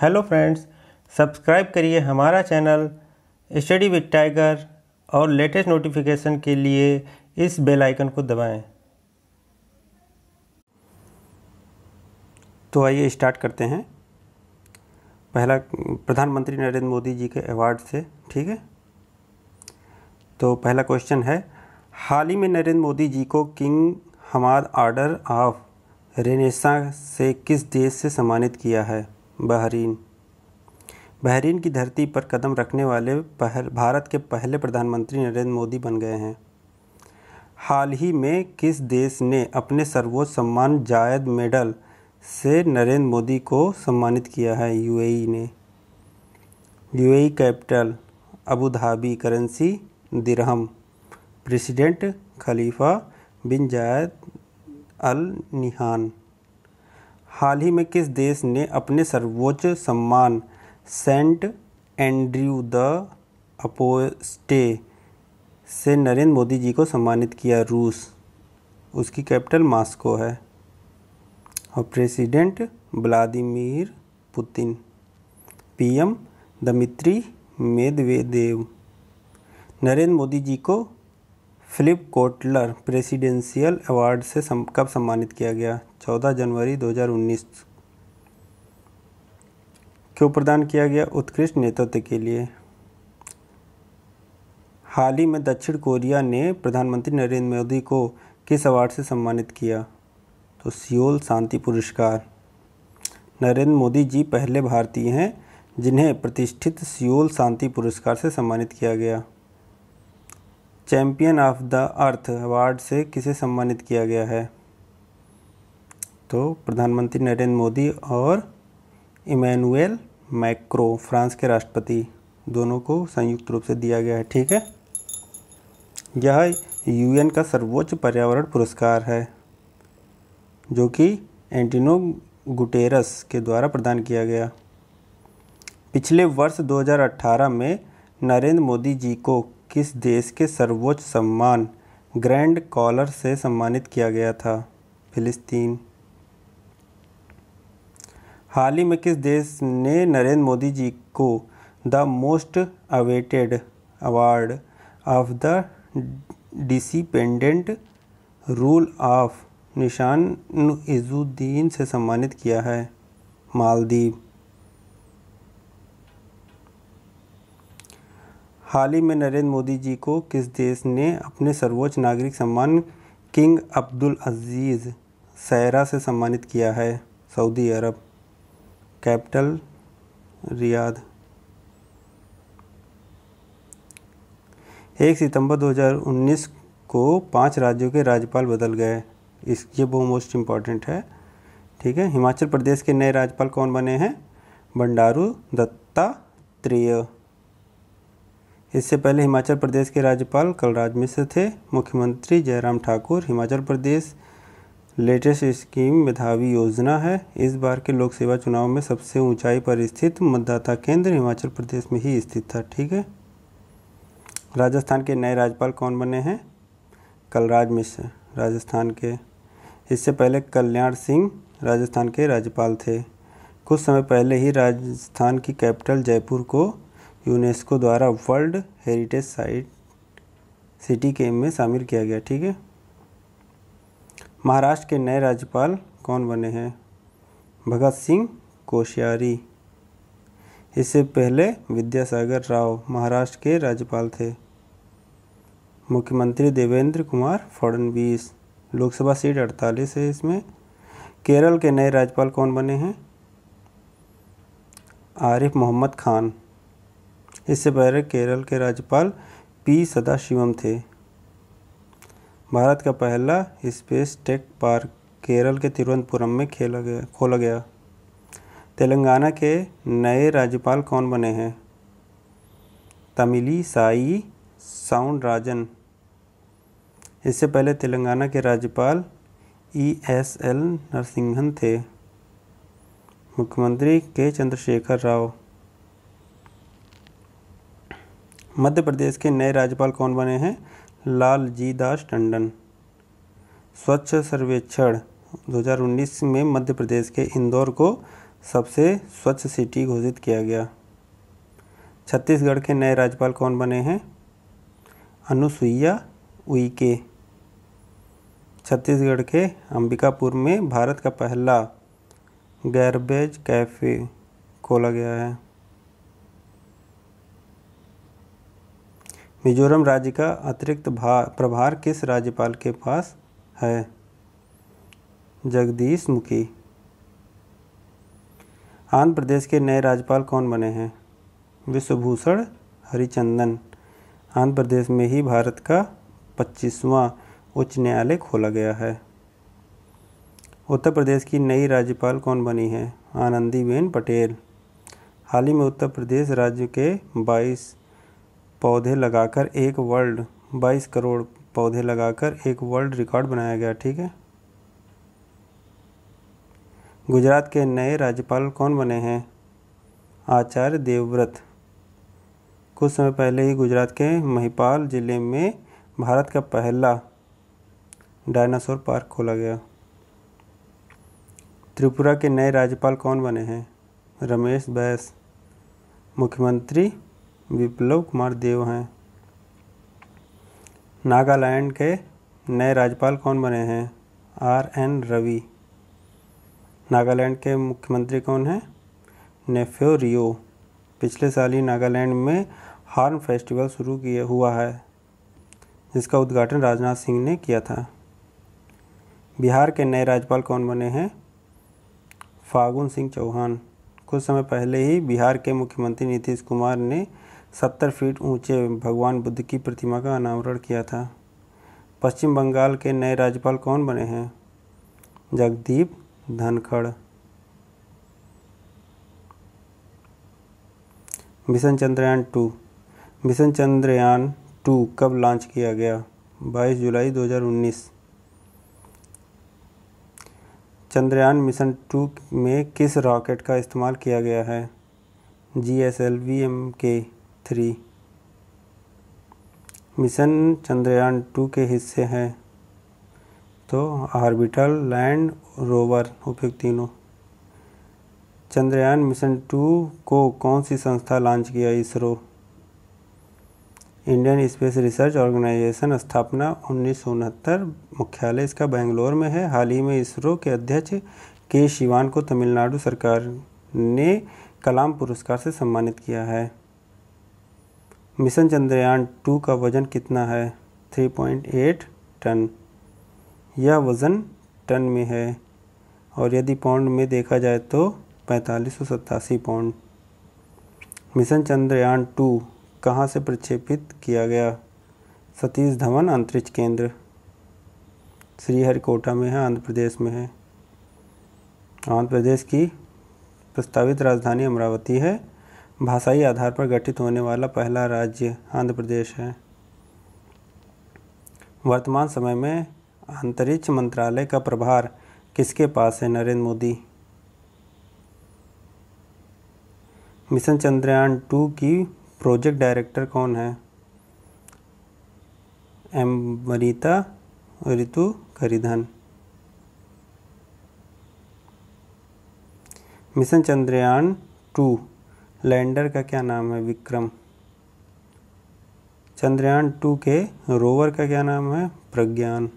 Hello friends subscribe करिए हमारा channel Study with Tiger और लेटेस्ट नोटिफिकेशन के लिए इस बेल आइकन को दबाएं। तो आइए स्टार्ट करते हैं पहला प्रधानमंत्री नरेंद्र मोदी जी के अवार्ड से ठीक है तो पहला क्वेश्चन है हाल ही में नरेंद्र मोदी जी को King Hamad Order of Renaissance से किस देश से सम्मानित किया है बहरीन बहरीन की धरती पर कदम रखने वाले पहल भारत के पहले प्रधानमंत्री नरेंद्र मोदी बन गए हैं हाल ही में किस देश ने अपने सर्वोच्च सम्मान जायद मेडल से नरेंद्र मोदी को सम्मानित किया है यूएई ने UAE capital Abu Dhabi currency dirham president Khalifa bin Zayed Al निहान हाल ही में किस देश ने अपने सर्वोच्च सम्मान सेंट एंड्रयू द अपोस्टे से नरेंद्र मोदी जी को सम्मानित किया रूस उसकी कैपिटल मास्को है और president Vladimir Putin PM Dmitry Medvedev Narendra Modi ji को फ़िलिप कोटलर प्रेसिडेंशियल अवार्ड से सम, कब सम्मानित किया गया 14 जनवरी 2019 क्यों प्रदान किया गया उत्कृष्ट नेतृत्व के लिए हाल ही में दक्षिण कोरिया ने प्रधानमंत्री नरेंद्र मोदी को किस अवार्ड से सम्मानित किया तो सियोल शांति पुरस्कार नरेंद्र मोदी जी पहले भारतीय हैं जिन्हें प्रतिष्ठित सियोल शांति पुरस्कार से सम्मानित किया गया champion of the Earth award से किसे सम्मानित किया गया है तो प्रधानमंत्री नरेंद्र मोदी और इमैनुएल मैक्रो फ्रांस के राष्ट्रपति दोनों को संयुक्त रूप से दिया गया है ठीक है यह यूएन का सर्वोच्च पर्यावरण पुरस्कार है जो कि एंटिनो गुटेरस के द्वारा प्रदान किया गया पिछले वर्ष 2018 में नरेंद्र मोदी जी को किस देश के सर्वोच्च सम्मान ग्रैंड कॉलर से सम्मानित किया गया था फिलिस्तीन हाल ही में किस देश ने नरेंद्र मोदी जी को the most awaited award of the डिसिपेंडेंट रूल ऑफ निशान इजुद्दीन से सम्मानित किया है मालदीव हाल ही में नरेंद्र मोदी जी को किस देश ने अपने सर्वोच्च नागरिक सम्मान किंग अब्दुल अजीज़ सैरा से सम्मानित किया है सऊदी अरब कैपिटल रियाद एक सितंबर 2019 को पांच राज्यों के राज्यपाल बदल गए इस ये वो मोस्ट इम्पॉर्टेंट है ठीक है हिमाचल प्रदेश के नए राज्यपाल कौन बने हैं बंडारू दत्तात्रेय इससे पहले हिमाचल प्रदेश के राज्यपाल कलराज मिश्र थे मुख्यमंत्री जयराम ठाकुर हिमाचल प्रदेश लेटेस्ट स्कीम मेधावी योजना है इस बार के लोक सेवा चुनाव में सबसे ऊंचाई पर स्थित मतदाता केंद्र हिमाचल प्रदेश में ही स्थित था ठीक है राजस्थान के नए राज्यपाल कौन बने हैं कलराज मिश्र राजस्थान के इससे पहले कल्याण सिंह राजस्थान के राज्यपाल थे कुछ समय पहले ही राजस्थान की कैपिटल जयपुर को यूनेस्को द्वारा वर्ल्ड हेरिटेज साइट सिटी के में शामिल किया गया ठीक है महाराष्ट्र के नए राज्यपाल कौन बने हैं भगत सिंह कोश्यारी इससे पहले विद्यासागर राव महाराष्ट्र के राज्यपाल थे मुख्यमंत्री देवेंद्र कुमार फडणवीस लोकसभा सीट अड़तालीस है इसमें केरल के नए राज्यपाल कौन बने हैं आरिफ मोहम्मद खान इससे पहले केरल के राज्यपाल पी सदाशिवम थे भारत का पहला स्पेस टेक पार्क केरल के तिरुवनंतपुरम में खेला गया खोला गया तेलंगाना के नए राज्यपाल कौन बने हैं तमिली साई साउंड राजन इससे पहले तेलंगाना के राज्यपाल ई एस एल नरसिंहन थे मुख्यमंत्री के चंद्रशेखर राव मध्य प्रदेश के नए राज्यपाल कौन बने हैं जी दास टंडन स्वच्छ सर्वेक्षण 2019 में मध्य प्रदेश के इंदौर को सबसे स्वच्छ सिटी घोषित किया गया छत्तीसगढ़ के नए राज्यपाल कौन बने हैं अनुसुईया उइके छत्तीसगढ़ के अंबिकापुर में भारत का पहला गैरबेज कैफ़े खोला गया है मिजोरम राज्य का अतिरिक्त प्रभार किस राज्यपाल के पास है जगदीश मुखी आंध्र प्रदेश के नए राज्यपाल कौन बने हैं विश्वभूषण हरिचंदन आंध्र प्रदेश में ही भारत का पच्चीसवां उच्च न्यायालय खोला गया है उत्तर प्रदेश की नई राज्यपाल कौन बनी है आनंदीबेन पटेल हाल ही में उत्तर प्रदेश राज्य के 22 पौधे लगाकर एक वर्ल्ड बाईस करोड़ पौधे लगाकर एक वर्ल्ड रिकॉर्ड बनाया गया ठीक है गुजरात के नए राज्यपाल कौन बने हैं आचार्य देवव्रत कुछ समय पहले ही गुजरात के महिपाल ज़िले में भारत का पहला डायनासोर पार्क खोला गया त्रिपुरा के नए राज्यपाल कौन बने हैं रमेश बैस मुख्यमंत्री विप्लव कुमार देव हैं नागालैंड के नए राज्यपाल कौन बने हैं आर एन रवि नागालैंड के मुख्यमंत्री कौन हैं नेफ्यो रियो पिछले साल ही नागालैंड में हार्न फेस्टिवल शुरू किया हुआ है जिसका उद्घाटन राजनाथ सिंह ने किया था बिहार के नए राज्यपाल कौन बने हैं फागुन सिंह चौहान कुछ समय पहले ही बिहार के मुख्यमंत्री नीतीश कुमार ने सत्तर फीट ऊंचे भगवान बुद्ध की प्रतिमा का अनावरण किया था पश्चिम बंगाल के नए राज्यपाल कौन बने हैं Jagdeep Dhankhar mission Chandrayaan two mission Chandrayaan two कब लॉन्च किया गया 22 जुलाई 2019 चंद्रयान मिशन टू में किस रॉकेट का इस्तेमाल किया गया है G S L V M K three mission Chandrayaan two के हिस्से हैं तो ऑर्बिटल लैंड रोवर उपयुक्त तीनों चंद्रयान मिशन टू को कौन सी संस्था लॉन्च किया ISRO Indian space research organisation स्थापना उन्नीस मुख्यालय इसका बेंगलोर में है हाल ही में इसरो के अध्यक्ष के शिवान को तमिलनाडु सरकार ने कलाम पुरस्कार से सम्मानित किया है मिशन चंद्रयान टू का वज़न कितना है 3.8 टन यह वज़न टन में है और यदि पाउंड में देखा जाए तो पैंतालीस सौ सतासी पाउंड मिशन चंद्रयान टू कहाँ से प्रक्षेपित किया गया सतीश धवन अंतरिक्ष केंद्र श्रीहरिकोटा में है आंध्र प्रदेश में है आंध्र प्रदेश की प्रस्तावित राजधानी अमरावती है भाषाई आधार पर गठित होने वाला पहला राज्य आंध्र प्रदेश है वर्तमान समय में अंतरिक्ष मंत्रालय का प्रभार किसके पास है नरेंद्र मोदी मिशन चंद्रयान टू की प्रोजेक्ट डायरेक्टर कौन है M Amrita Ritu Karidhal mission Chandrayaan two lander का क्या नाम है विक्रम चंद्रयान टू के रोवर का क्या नाम है प्रज्ञान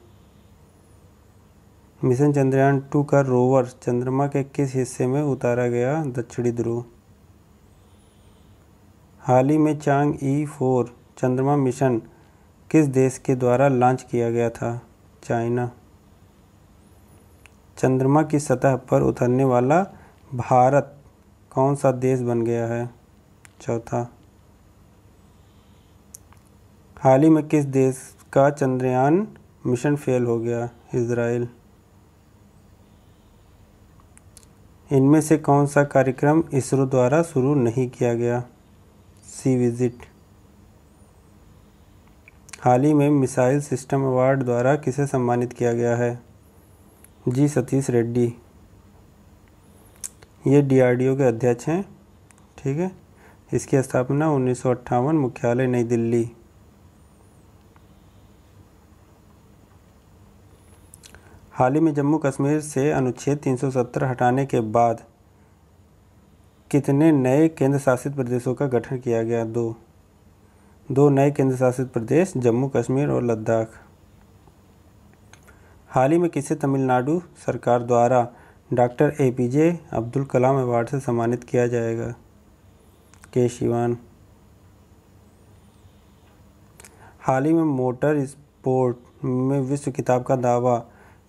मिशन चंद्रयान टू का रोवर चंद्रमा के किस हिस्से में उतारा गया दक्षिणी ध्रुव हाल ही में चांग ई फोर चंद्रमा मिशन किस देश के द्वारा लॉन्च किया गया था चाइना चंद्रमा की सतह पर उतरने वाला भारत कौन सा देश बन गया है चौथा हाल ही में किस देश का चंद्रयान मिशन फेल हो गया इसराइल इनमें से कौन सा कार्यक्रम इसरो द्वारा शुरू नहीं किया गया सी विजिट हाल ही में मिसाइल सिस्टम अवार्ड द्वारा किसे सम्मानित किया गया है जी सतीश रेड्डी ये डीआरडीओ के अध्यक्ष हैं ठीक है इसकी स्थापना उन्नीस मुख्यालय नई दिल्ली हाल ही में जम्मू कश्मीर से अनुच्छेद 370 हटाने के बाद कितने नए केंद्र शासित प्रदेशों का गठन किया गया दो दो नए केंद्र शासित प्रदेश जम्मू कश्मीर और लद्दाख हाल ही में किसे तमिलनाडु सरकार द्वारा doctor A P J Abdul Kalam award से सम्मानित किया जाएगा के शिवान हाल ही में मोटर स्पोर्ट में विश्व किताब का दावा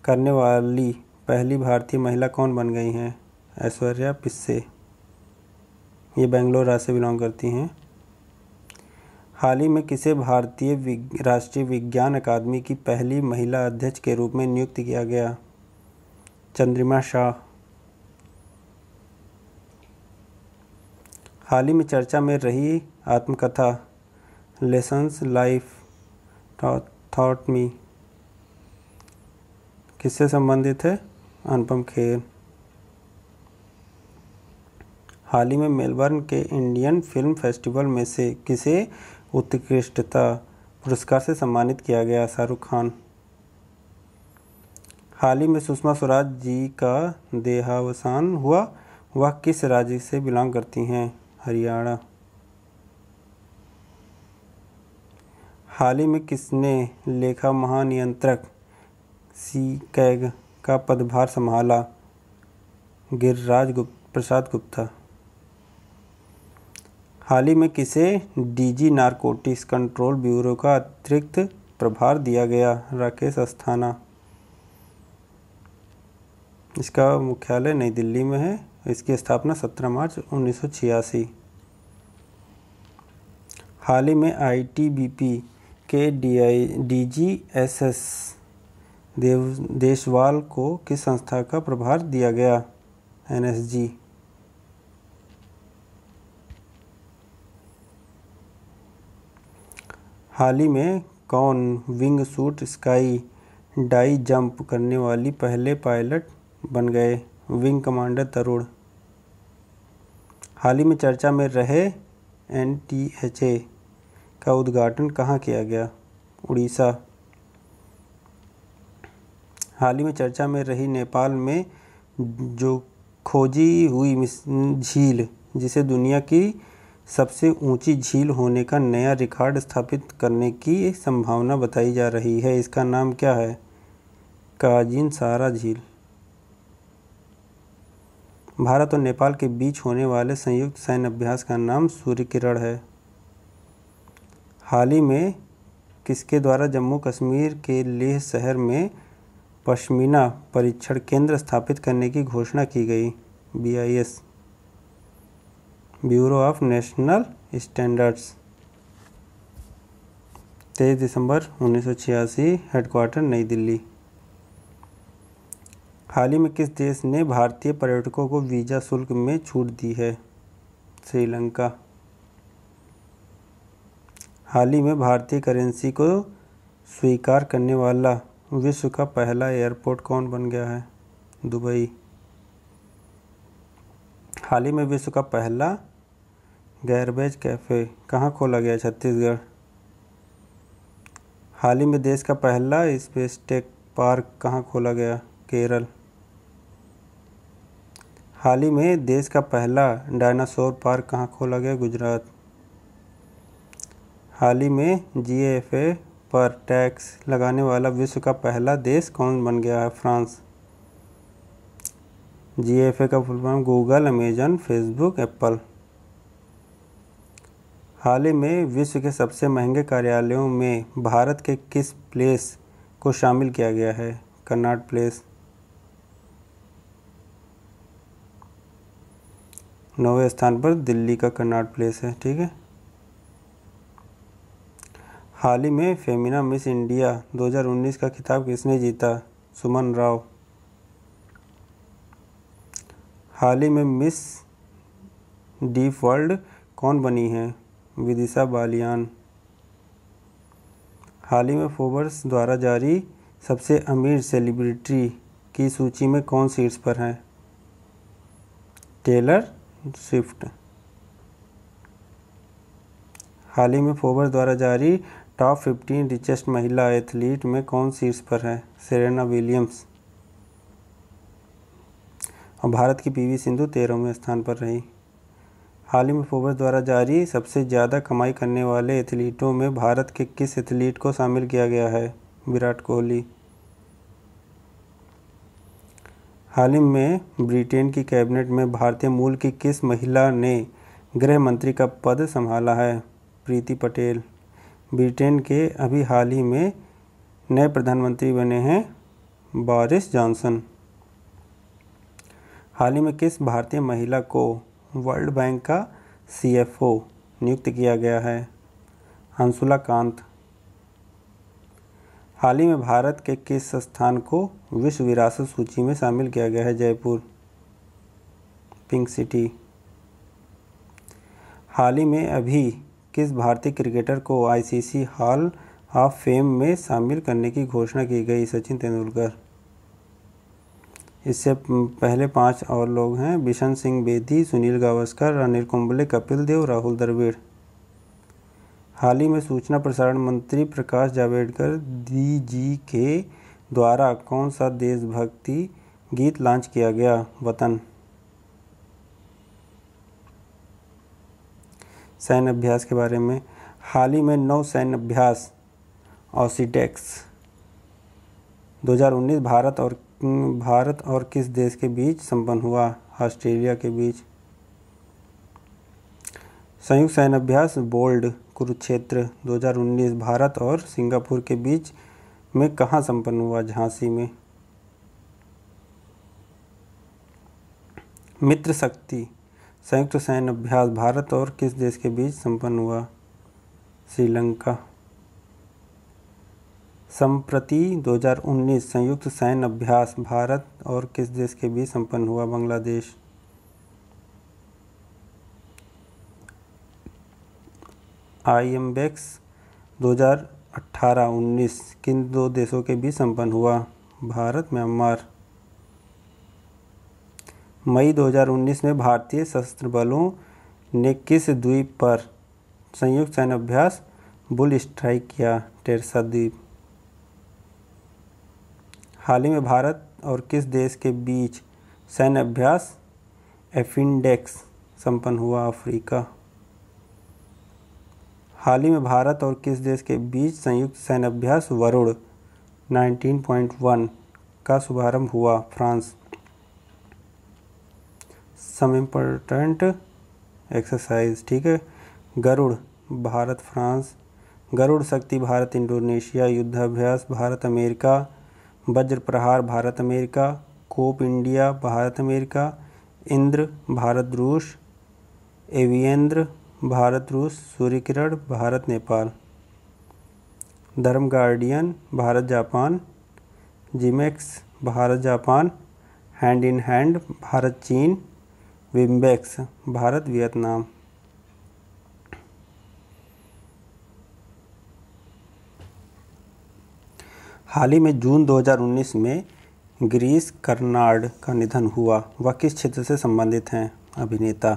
करने वाली पहली भारतीय महिला कौन बन गई हैं ऐश्वर्या पिस्से ये बेंगलोर राज्य से बिलोंग करती हैं हाल ही में किसे भारतीय राष्ट्रीय विज्ञान अकादमी की पहली महिला अध्यक्ष के रूप में नियुक्त किया गया चंद्रिमा शाह हाल ही में चर्चा में रही आत्मकथा लेसन्स लाइफ थॉट मी किससे संबंधित है अनुपम खेर हाल ही में मेलबर्न के इंडियन फिल्म फेस्टिवल में से किसे उत्कृष्टता पुरस्कार से सम्मानित किया गया शाहरुख खान हाल ही में सुषमा स्वराज जी का देहावसान हुआ वह किस राज्य से बिलोंग करती हैं हरियाणा हाल ही में किसने लेखा महानियंत्रक सी कैग का पदभार संभाला गिरिराज गुप्त प्रसाद गुप्ता हाल ही में किसे डीजी नारकोटिक्स कंट्रोल ब्यूरो का अतिरिक्त प्रभार दिया गया राकेश अस्थाना इसका मुख्यालय नई दिल्ली में है इसकी स्थापना 17 मार्च उन्नीस हाल ही में आईटीबीपी के डीआई डीजीएसएस देव देशवाल को किस संस्था का प्रभार दिया गया एनएसजी हाल ही में कौन wing suit sky dive jump करने वाली पहले पायलट बन गए विंग कमांडर तरुण हाल ही में चर्चा में रहे एन टी एच ए का उद्घाटन कहाँ किया गया उड़ीसा हाल ही में चर्चा में रही नेपाल में जो खोजी हुई झील जिसे दुनिया की सबसे ऊंची झील होने का नया रिकॉर्ड स्थापित करने की संभावना बताई जा रही है इसका नाम क्या है काजिन सारा झील भारत और नेपाल के बीच होने वाले संयुक्त सैन्य अभ्यास का नाम सूर्य किरण है हाल ही में किसके द्वारा जम्मू कश्मीर के लेह शहर में पश्मीना परीक्षण केंद्र स्थापित करने की घोषणा की गई B bureau of national standards तेईस दिसंबर 1986 हेडक्वार्टर नई दिल्ली हाल ही में किस देश ने भारतीय पर्यटकों को वीज़ा शुल्क में छूट दी है श्रीलंका हाल ही में भारतीय करेंसी को स्वीकार करने वाला विश्व का पहला एयरपोर्ट कौन बन गया है दुबई हाल ही में विश्व का पहला गैरबेज कैफ़े कहाँ खोला गया छत्तीसगढ़ हाल ही में देश का पहला स्पेस टेक पार्क कहाँ खोला गया केरल हाल ही में देश का पहला डायनासोर पार्क कहाँ खोला गया गुजरात हाल ही में जी पर टैक्स लगाने वाला विश्व का पहला देश कौन बन गया है फ्रांस जी का full form Google Amazon Facebook Apple हाल ही में विश्व के सबसे महंगे कार्यालयों में भारत के किस प्लेस को शामिल किया गया है कर्नाट प्लेस नौवे स्थान पर दिल्ली का कर्नाट प्लेस है ठीक है हाल ही में फेमिना मिस इंडिया 2019 का खिताब किसने जीता सुमन राव हाल ही में मिस डी वर्ल्ड कौन बनी है विदिशा बालियान हाल ही में फोबर्स द्वारा जारी सबसे अमीर सेलिब्रिटी की सूची में कौन शीर्ष पर हैं टेलर शिफ्ट हाल ही में फोबर द्वारा जारी टॉप 15 रिचेस्ट महिला एथलीट में कौन शीर्ष पर है सेरेना विलियम्स और भारत की पीवी सिंधु तेरहवें स्थान पर रही हाल ही में फोबर्स द्वारा जारी सबसे ज़्यादा कमाई करने वाले एथलीटों में भारत के किस एथलीट को शामिल किया गया है विराट कोहली हाल ही में ब्रिटेन की कैबिनेट में भारतीय मूल की किस महिला ने गृह मंत्री का पद संभाला है प्रीति पटेल ब्रिटेन के अभी हाल ही में नए प्रधानमंत्री बने हैं बोरिस जॉनसन हाल ही में किस भारतीय महिला को वर्ल्ड बैंक का सीएफओ नियुक्त किया गया है अंशुला कांत हाल ही में भारत के किस स्थान को विश्व विरासत सूची में शामिल किया गया है जयपुर पिंक सिटी हाल ही में अभी किस भारतीय क्रिकेटर को आईसीसी हॉल ऑफ फेम में शामिल करने की घोषणा की गई सचिन तेंदुलकर इससे पहले पांच और लोग हैं बिशन सिंह बेदी सुनील गावस्कर अनिल कुंबले कपिल देव राहुल द्रविड़ हाल ही में सूचना प्रसारण मंत्री प्रकाश जावड़ेकर डी जी के द्वारा कौन सा देशभक्ति गीत लॉन्च किया गया वतन सैन्य अभ्यास के बारे में हाल ही में नौ सैन्य अभ्यास ऑसिटेक्स 2019 भारत और भारत और किस देश के बीच संपन्न हुआ ऑस्ट्रेलिया के बीच संयुक्त सैन्य अभ्यास बोल्ड कुरुक्षेत्र 2019 भारत और सिंगापुर के बीच में कहाँ संपन्न हुआ झांसी में मित्र शक्ति संयुक्त सैन्य अभ्यास भारत और किस देश के बीच संपन्न हुआ श्रीलंका संप्रति 2019 संयुक्त सैन्य अभ्यास भारत और किस देश के बीच संपन्न हुआ बांग्लादेश आई एम बैक्स दो हज़ार अट्ठारह उन्नीस किन दो देशों के बीच संपन्न हुआ भारत म्यांमार मई 2019 में भारतीय सशस्त्र बलों ने किस द्वीप पर संयुक्त सैन्य अभ्यास बुल स्ट्राइक किया टेरसा द्वीप हाल ही में भारत और किस देश के बीच सैन्य अभ्यास एफिनडेक्स संपन्न हुआ अफ्रीका हाल ही में भारत और किस देश के बीच संयुक्त अभ्यास वरुण 19.1 का शुभारंभ हुआ फ्रांस सम इम्पोर्टेंट एक्सरसाइज ठीक है गरुड़ भारत फ्रांस गरुड़ शक्ति भारत इंडोनेशिया युद्धाभ्यास Bharat America Vajra Prahar Bharat America Cope India Bharat America Indra Bharat रूस एवियंद्र भारत रूस Surya Kiran Bharat Nepal Dharma Guardian Bharat Japan JIMEX Bharat Japan hand in hand Bharat चीन विम्बेक्स भारत वियतनाम हाल ही में जून 2019 में ग्रीस कर्नाड का निधन हुआ वह किस क्षेत्र से संबंधित हैं अभिनेता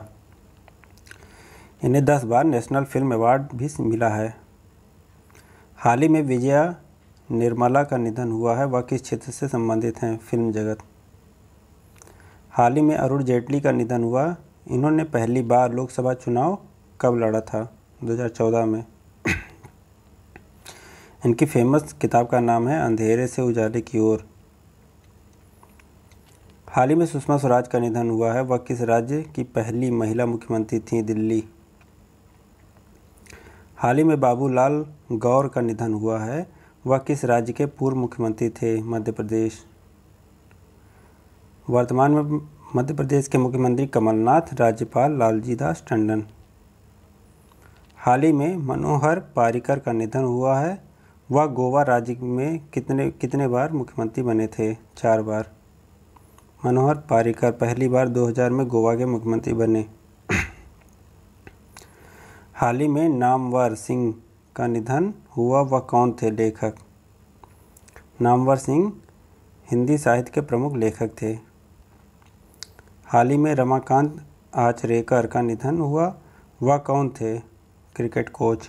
इन्हें दस बार नेशनल फिल्म अवार्ड भी मिला है हाल ही में विजया निर्मला का निधन हुआ है वह किस क्षेत्र से संबंधित हैं फिल्म जगत हाल ही में अरुण जेटली का निधन हुआ इन्होंने पहली बार लोकसभा चुनाव कब लड़ा था 2014 में इनकी फेमस किताब का नाम है अंधेरे से उजाले की ओर हाल ही में सुषमा स्वराज का निधन हुआ है वह किस राज्य की पहली महिला मुख्यमंत्री थी दिल्ली हाल ही में बाबूलाल गौर का निधन हुआ है वह किस राज्य के पूर्व मुख्यमंत्री थे मध्य प्रदेश वर्तमान में मध्य प्रदेश के मुख्यमंत्री कमलनाथ राज्यपाल लालजी दास टंडन हाल ही में मनोहर पारिकर का निधन हुआ है वह गोवा राज्य में कितने कितने बार मुख्यमंत्री बने थे चार बार मनोहर पारिकर पहली बार 2000 में गोवा के मुख्यमंत्री बने हाल ही में नामवर सिंह का निधन हुआ वह कौन थे लेखक नामवर सिंह हिंदी साहित्य के प्रमुख लेखक थे हाल ही में रमाकांत आचरेकर का निधन हुआ वह कौन थे क्रिकेट कोच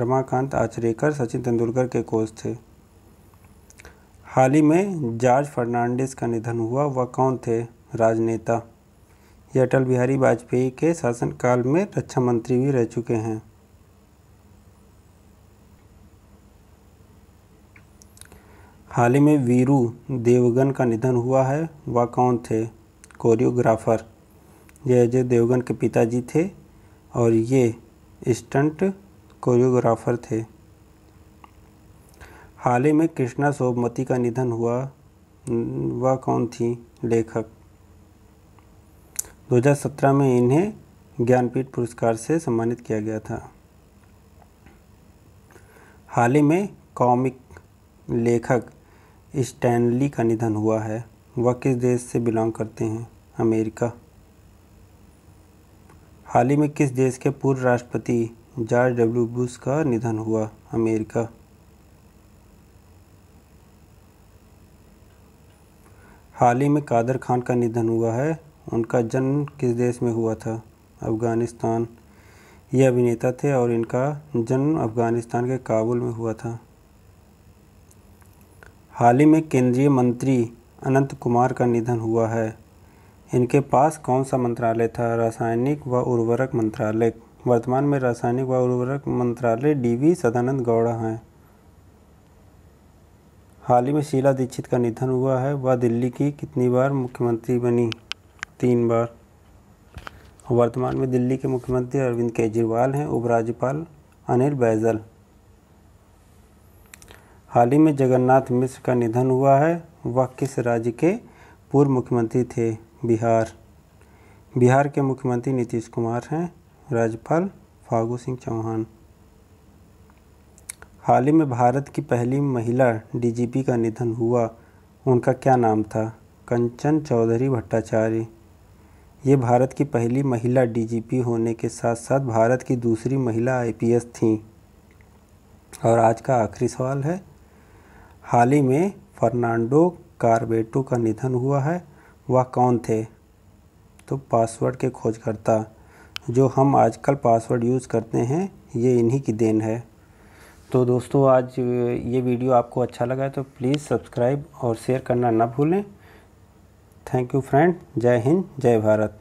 रमाकांत आचरेकर सचिन तेंदुलकर के कोच थे हाल ही में जॉर्ज फर्नांडिस का निधन हुआ वह कौन थे राजनेता ये अटल बिहारी वाजपेयी के शासनकाल में रक्षा मंत्री भी रह चुके हैं हाल ही में वीरू देवगन का निधन हुआ है वह कौन थे कोरियोग्राफर ये अजय देवगन के पिताजी थे और ये स्टंट कोरियोग्राफर थे हाल ही में कृष्णा सोमवती का निधन हुआ वह कौन थी लेखक 2017 में इन्हें ज्ञानपीठ पुरस्कार से सम्मानित किया गया था हाल ही में कॉमिक लेखक स्टैनली का निधन हुआ है वह किस देश से बिलोंग करते हैं अमेरिका हाल ही में किस देश के पूर्व राष्ट्रपति जॉर्ज डब्ल्यू बुश का निधन हुआ अमेरिका हाल ही में कादर खान का निधन हुआ है उनका जन्म किस देश में हुआ था अफ़गानिस्तान ये अभिनेता थे और इनका जन्म अफ़गानिस्तान के काबुल में हुआ था हाल ही में केंद्रीय मंत्री अनंत कुमार का निधन हुआ है इनके पास कौन सा मंत्रालय था रासायनिक व उर्वरक मंत्रालय वर्तमान में रासायनिक व उर्वरक मंत्रालय डीवी सदानंद गौड़ा हैं हाल ही में शीला दीक्षित का निधन हुआ है वह दिल्ली की कितनी बार मुख्यमंत्री बनी तीन बार वर्तमान में दिल्ली के मुख्यमंत्री अरविंद केजरीवाल हैं उपराज्यपाल अनिल बैजल हाल ही में जगन्नाथ मिश्र का निधन हुआ है वह किस राज्य के पूर्व मुख्यमंत्री थे बिहार बिहार के मुख्यमंत्री नीतीश कुमार हैं राज्यपाल फागू सिंह चौहान हाल ही में भारत की पहली महिला डीजीपी का निधन हुआ उनका क्या नाम था कंचन चौधरी भट्टाचार्य ये भारत की पहली महिला डीजीपी होने के साथ साथ भारत की दूसरी महिला आईपीएस थीं और आज का आखिरी सवाल है हाल ही में फर्नांडो कारबेटो का निधन हुआ है वह कौन थे तो पासवर्ड के खोजकर्ता जो हम आजकल पासवर्ड यूज़ करते हैं ये इन्हीं की देन है तो दोस्तों आज ये वीडियो आपको अच्छा लगा है तो प्लीज़ सब्सक्राइब और शेयर करना ना भूलें थैंक यू फ्रेंड जय हिंद जय भारत